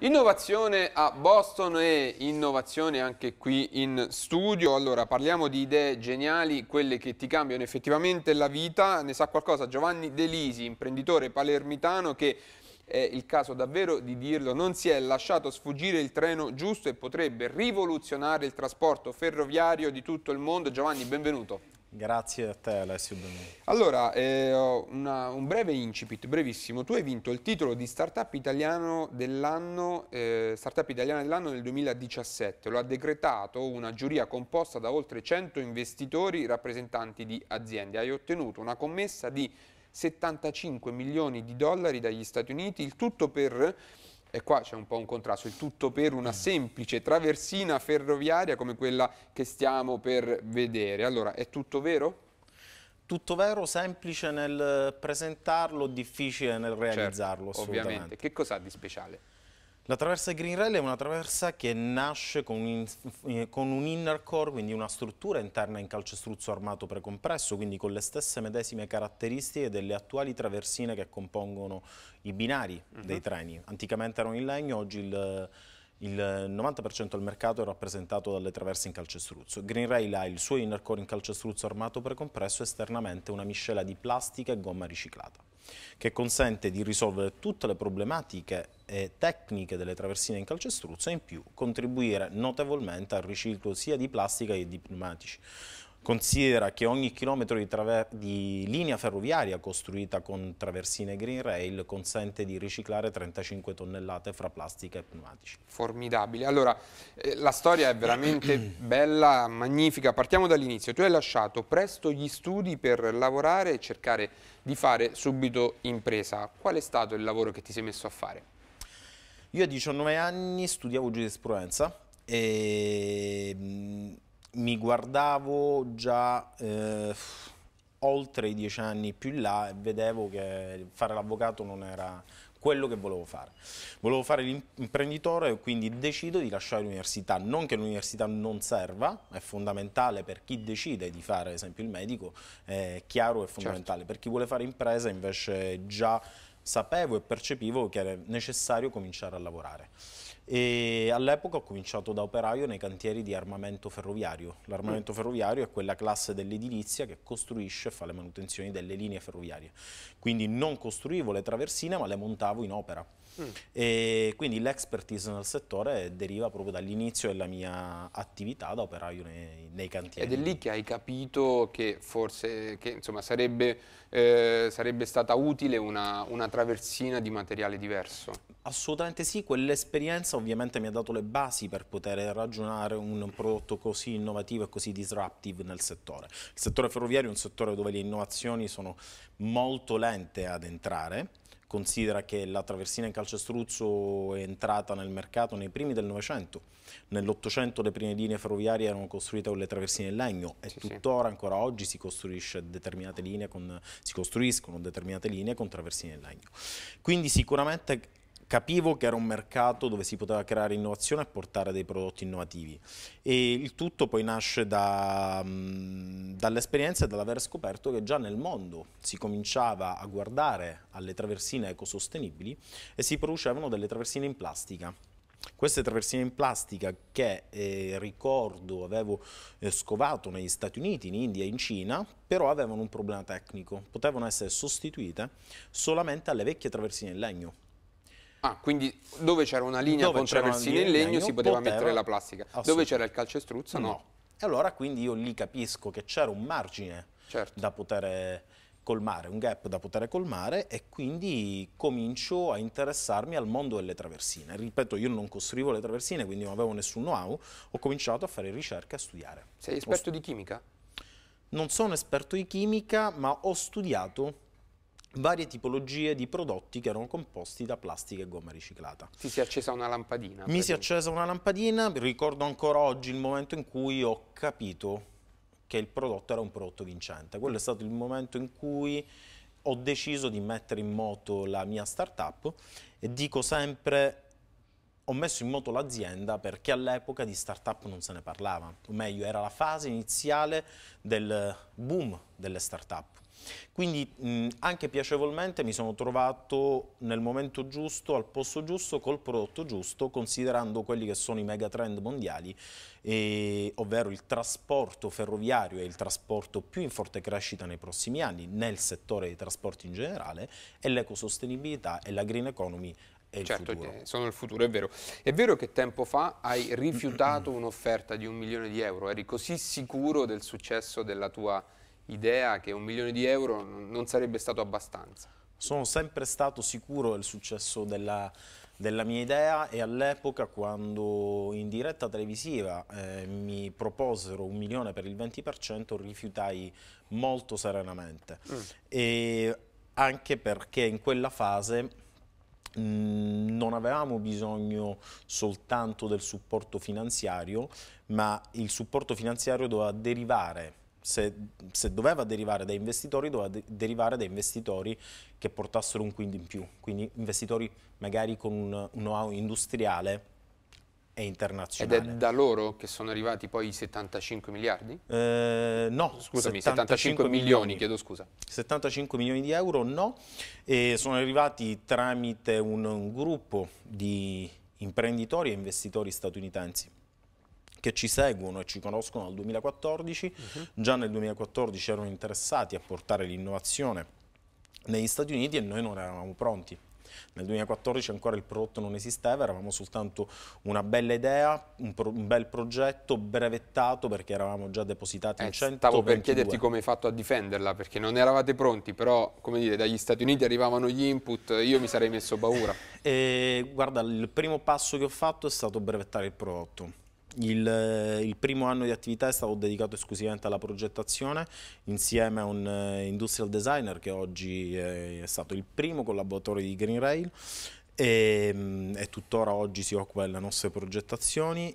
Innovazione a Boston e innovazione anche qui in studio. Allora, parliamo di idee geniali, quelle che ti cambiano effettivamente la vita. Ne sa qualcosa Giovanni Delisi, imprenditore palermitano che è il caso davvero di dirlo, non si è lasciato sfuggire il treno giusto e potrebbe rivoluzionare il trasporto ferroviario di tutto il mondo. Giovanni, benvenuto. Grazie a te Alessio Benvenuto. Allora, eh, una, un breve incipit, brevissimo. Tu hai vinto il titolo di Startup Italiano dell'anno, eh, Startup Italiana dell'anno nel 2017. Lo ha decretato una giuria composta da oltre 100 investitori rappresentanti di aziende. Hai ottenuto una commessa di 75 milioni di dollari dagli Stati Uniti, il tutto per e qua c'è un po' un contrasto, il tutto per una semplice traversina ferroviaria come quella che stiamo per vedere. Allora, è tutto vero? Tutto vero, semplice nel presentarlo, difficile nel certo, realizzarlo. Certo, ovviamente. Che cos'ha di speciale? La traversa Green Rail è una traversa che nasce con un, eh, con un, inner core, quindi una struttura interna in calcestruzzo armato precompresso, quindi con le stesse medesime caratteristiche delle attuali traversine che compongono i binari uh mhm. -huh. dei treni. Anticamente erano in legno, oggi il, il 90% del mercato è rappresentato dalle traverse in calcestruzzo. Green Rail ha il suo inner core in calcestruzzo armato precompresso esternamente una miscela di plastica e gomma riciclata che consente di risolvere tutte le problematiche e tecniche delle traversine in calcestruzzo e in più contribuire notevolmente al riciclo sia di plastica che di pneumatici. Considera che ogni chilometro di, di, linea ferroviaria costruita con traversine Green Rail consente di riciclare 35 tonnellate fra plastica e pneumatici. Formidabile. Allora, eh, la storia è veramente bella, magnifica. Partiamo dall'inizio. Tu hai lasciato presto gli studi per lavorare e cercare di fare subito impresa. Qual è stato il lavoro che ti sei messo a fare? Io a 19 anni studiavo giurisprudenza e mm, mi guardavo già eh, oltre i dieci anni più in là e vedevo che fare l'avvocato non era quello che volevo fare. Volevo fare l'imprenditore e quindi decido di lasciare l'università. Non che l'università non serva, è fondamentale per chi decide di fare, ad esempio, il medico, è chiaro è fondamentale. Certo. Per chi vuole fare impresa invece già sapevo e percepivo che era necessario cominciare a lavorare e all'epoca ho cominciato da operaio nei cantieri di armamento ferroviario. L'armamento mm. ferroviario è quella classe dell'edilizia che costruisce e fa le manutenzioni delle linee ferroviarie. Quindi non costruivo le traversine ma le montavo in opera. Mm. E quindi l'expertise nel settore deriva proprio dall'inizio della mia attività da operaio nei, nei, cantieri. Ed è lì che hai capito che forse che, insomma, sarebbe, eh, sarebbe, stata utile una, una traversina di materiale diverso? Assolutamente sì, quell'esperienza ovviamente mi ha dato le basi per poter ragionare un prodotto così innovativo e così disruptive nel settore. Il settore ferroviario è un settore dove le innovazioni sono molto lente ad entrare, considera che la traversina in calcestruzzo è entrata nel mercato nei primi del Novecento. Nell'Ottocento le prime linee ferroviarie erano costruite con le traversine in legno e sì, tuttora, sì. ancora oggi, si, determinate con, si costruiscono determinate linee con traversine in legno. Quindi sicuramente capivo che era un mercato dove si poteva creare innovazione e portare dei prodotti innovativi e il tutto poi nasce da, mm, dall'esperienza e dall'aver scoperto che già nel mondo si cominciava a guardare alle traversine ecosostenibili e si producevano delle traversine in plastica. Queste traversine in plastica che eh, ricordo avevo eh, scovato negli Stati Uniti, in India e in Cina, però avevano un problema tecnico, potevano essere sostituite solamente alle vecchie traversine in legno Ah, quindi dove c'era una linea dove con traversine in legno, si poteva, poteva, mettere la plastica. Dove c'era il calcestruzzo mm. no. E Allora quindi io lì capisco che c'era un margine certo. da poter colmare, un gap da poter colmare e quindi comincio a interessarmi al mondo delle traversine. Ripeto, io non costruivo le traversine, quindi non avevo nessun know-how, ho cominciato a fare ricerca e a studiare. Sei esperto ho... di chimica? Non sono esperto di chimica, ma ho studiato varie tipologie di prodotti che erano composti da plastica e gomma riciclata. Ti si è accesa una lampadina? Mi si è accesa una lampadina, ricordo ancora oggi il momento in cui ho capito che il prodotto era un prodotto vincente. Quello è stato il momento in cui ho deciso di mettere in moto la mia startup e dico sempre ho messo in moto l'azienda perché all'epoca di startup non se ne parlava, o meglio era la fase iniziale del boom delle startup quindi mh, anche piacevolmente mi sono trovato nel momento giusto, al posto giusto, col prodotto giusto, considerando quelli che sono i megatrend mondiali, e, ovvero il trasporto ferroviario è il trasporto più in forte crescita nei prossimi anni, nel settore dei trasporti in generale, e l'ecosostenibilità e la green economy è certo, il futuro. Eh, sono il futuro, è vero. È vero che tempo fa hai rifiutato un'offerta di un milione di euro, eri così sicuro del successo della tua idea che un milione di euro non sarebbe stato abbastanza? Sono sempre stato sicuro del successo della, della mia idea e all'epoca quando in diretta televisiva eh, mi proposero un milione per il 20% rifiutai molto serenamente mm. anche perché in quella fase mm, non avevamo bisogno soltanto del supporto finanziario ma il supporto finanziario doveva derivare se, se, doveva derivare da investitori, doveva de derivare da investitori che portassero un quid in più, quindi investitori magari con un, un know-how industriale e internazionale. Ed è da loro che sono arrivati poi i 75 miliardi? Eh, no. Scusami, 75, 75 milioni, milioni, chiedo scusa. 75 milioni di euro no, e sono arrivati tramite un, un gruppo di imprenditori e investitori statunitensi che ci seguono e ci conoscono dal 2014, uh -huh. già nel 2014 erano interessati a portare l'innovazione negli Stati Uniti e noi non eravamo pronti. Nel 2014 ancora il prodotto non esisteva, eravamo soltanto una bella idea, un, pro, un bel progetto brevettato perché eravamo già depositati eh, in 100. Stavo per chiederti come hai fatto a difenderla perché non eravate pronti, però come dire, dagli Stati Uniti arrivavano gli input, io mi sarei messo paura. e, guarda, il primo passo che ho fatto è stato brevettare il prodotto il, il, primo anno di attività è stato dedicato esclusivamente alla progettazione insieme a un eh, industrial designer che oggi è stato il primo collaboratore di Green Rail e, ehm, e tuttora oggi si occupa delle nostre progettazioni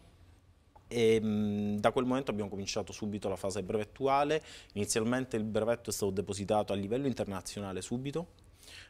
e ehm, mh, da quel momento abbiamo cominciato subito la fase brevettuale. Inizialmente il brevetto è stato depositato a livello internazionale subito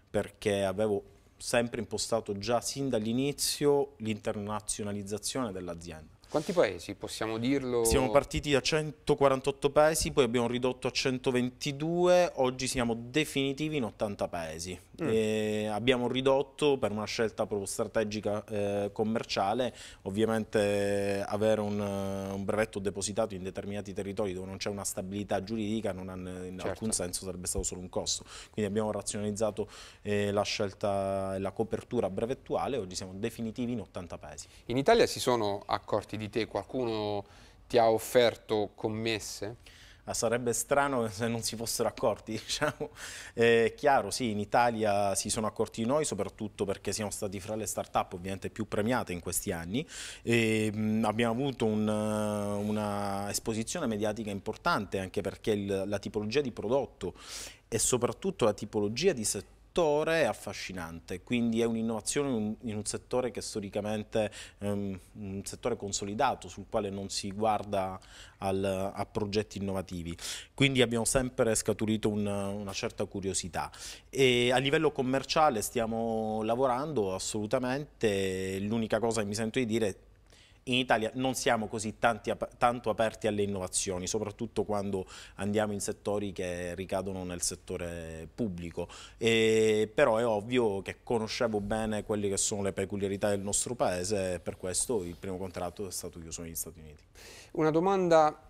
perché avevo sempre impostato già sin dall'inizio l'internazionalizzazione dell'azienda. Quanti paesi possiamo dirlo? Siamo partiti da 148 paesi, poi abbiamo ridotto a 122, oggi siamo definitivi in 80 paesi. Mm. abbiamo ridotto per una scelta proprio strategica eh, commerciale, ovviamente avere un, eh, un, brevetto depositato in determinati territori dove non c'è una stabilità giuridica non ha certo. alcun senso, sarebbe stato solo un costo. Quindi abbiamo razionalizzato eh, la scelta e la copertura brevettuale, oggi siamo definitivi in 80 paesi. In Italia si sono accorti di di te qualcuno ti ha offerto commesse? Ah, sarebbe strano se non si fossero accorti, diciamo. È eh, chiaro, sì, in Italia si sono accorti di noi, soprattutto perché siamo stati fra le start-up ovviamente più premiate in questi anni. E, ehm, mh, abbiamo avuto un, eh, una esposizione mediatica importante, anche perché il, la tipologia di prodotto e soprattutto la tipologia di settore settore affascinante, quindi è un'innovazione in un settore che storicamente è ehm, un settore consolidato sul quale non si guarda al, a progetti innovativi, quindi abbiamo sempre scaturito un, una certa curiosità e a livello commerciale stiamo lavorando assolutamente, l'unica cosa che mi sento di dire è in Italia non siamo così tanti, tanto aperti alle innovazioni, soprattutto quando andiamo in settori che ricadono nel settore pubblico. E, però è ovvio che conoscevo bene quelle che sono le peculiarità del nostro paese e per questo il primo contratto è stato chiuso negli Stati Uniti. Una domanda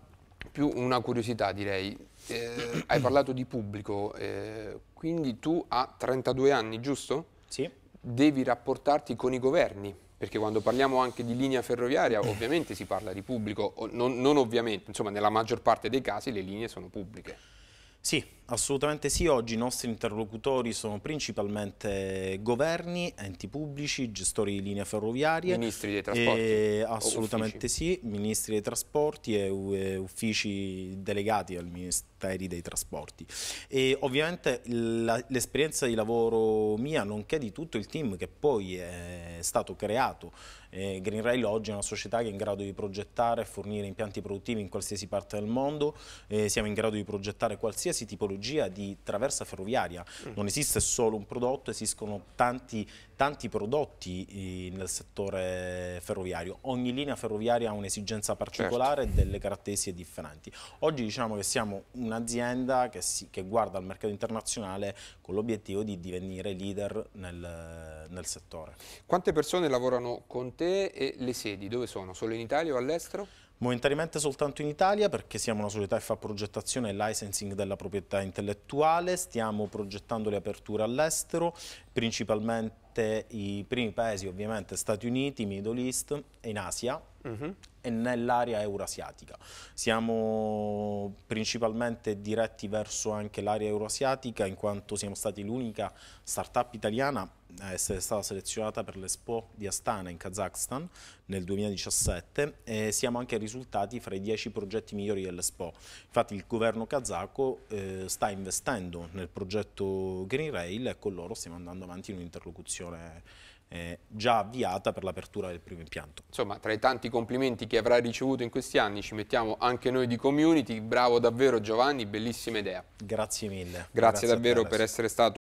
più una curiosità direi. Eh, hai parlato di pubblico, eh, quindi tu a 32 anni, giusto? Sì. Devi rapportarti con i governi perché quando parliamo anche di linea ferroviaria ovviamente si parla di pubblico, non, non ovviamente, insomma nella maggior parte dei casi le linee sono pubbliche. Sì, assolutamente sì. Oggi i nostri interlocutori sono principalmente governi, enti pubblici, gestori di linee ferroviarie. Ministri dei trasporti? E, assolutamente sì, ministri dei trasporti e uffici delegati al ministero Ministeri dei Trasporti. E ovviamente l'esperienza di lavoro mia, nonché di tutto il team che poi è stato creato eh, Green Rail oggi è una società che è in grado di progettare e fornire impianti produttivi in qualsiasi parte del mondo, eh, siamo in grado di progettare qualsiasi tipologia di traversa ferroviaria, mm. non esiste solo un prodotto, esistono tanti tanti prodotti nel settore ferroviario. Ogni linea ferroviaria ha un'esigenza certo. particolare e certo. delle caratteristiche differenti. Oggi diciamo che siamo un'azienda che, che guarda al mercato internazionale con l'obiettivo di divenire leader nel, nel, settore. Quante persone lavorano con te e le sedi dove sono? Solo in Italia o all'estero? Momentaneamente soltanto in Italia perché siamo una società che fa progettazione e licensing della proprietà intellettuale, stiamo progettando le aperture all'estero, principalmente i primi paesi ovviamente Stati Uniti, Middle East e in Asia uh mhm. -huh. e nell'area euroasiatica. Siamo principalmente diretti verso anche l'area euroasiatica in quanto siamo stati l'unica startup italiana a essere stata selezionata per l'Expo di Astana in Kazakhstan nel 2017 e siamo anche risultati fra i 10 progetti migliori dell'Expo. Infatti il governo kazako eh, sta investendo nel progetto Green Rail e con loro stiamo andando avanti in un'interlocuzione eh, già avviata per l'apertura del primo impianto. Insomma, tra i tanti complimenti che avrai ricevuto in questi anni ci mettiamo anche noi di Community. Bravo davvero Giovanni, bellissima idea. Grazie mille. Grazie, Grazie davvero per essere stato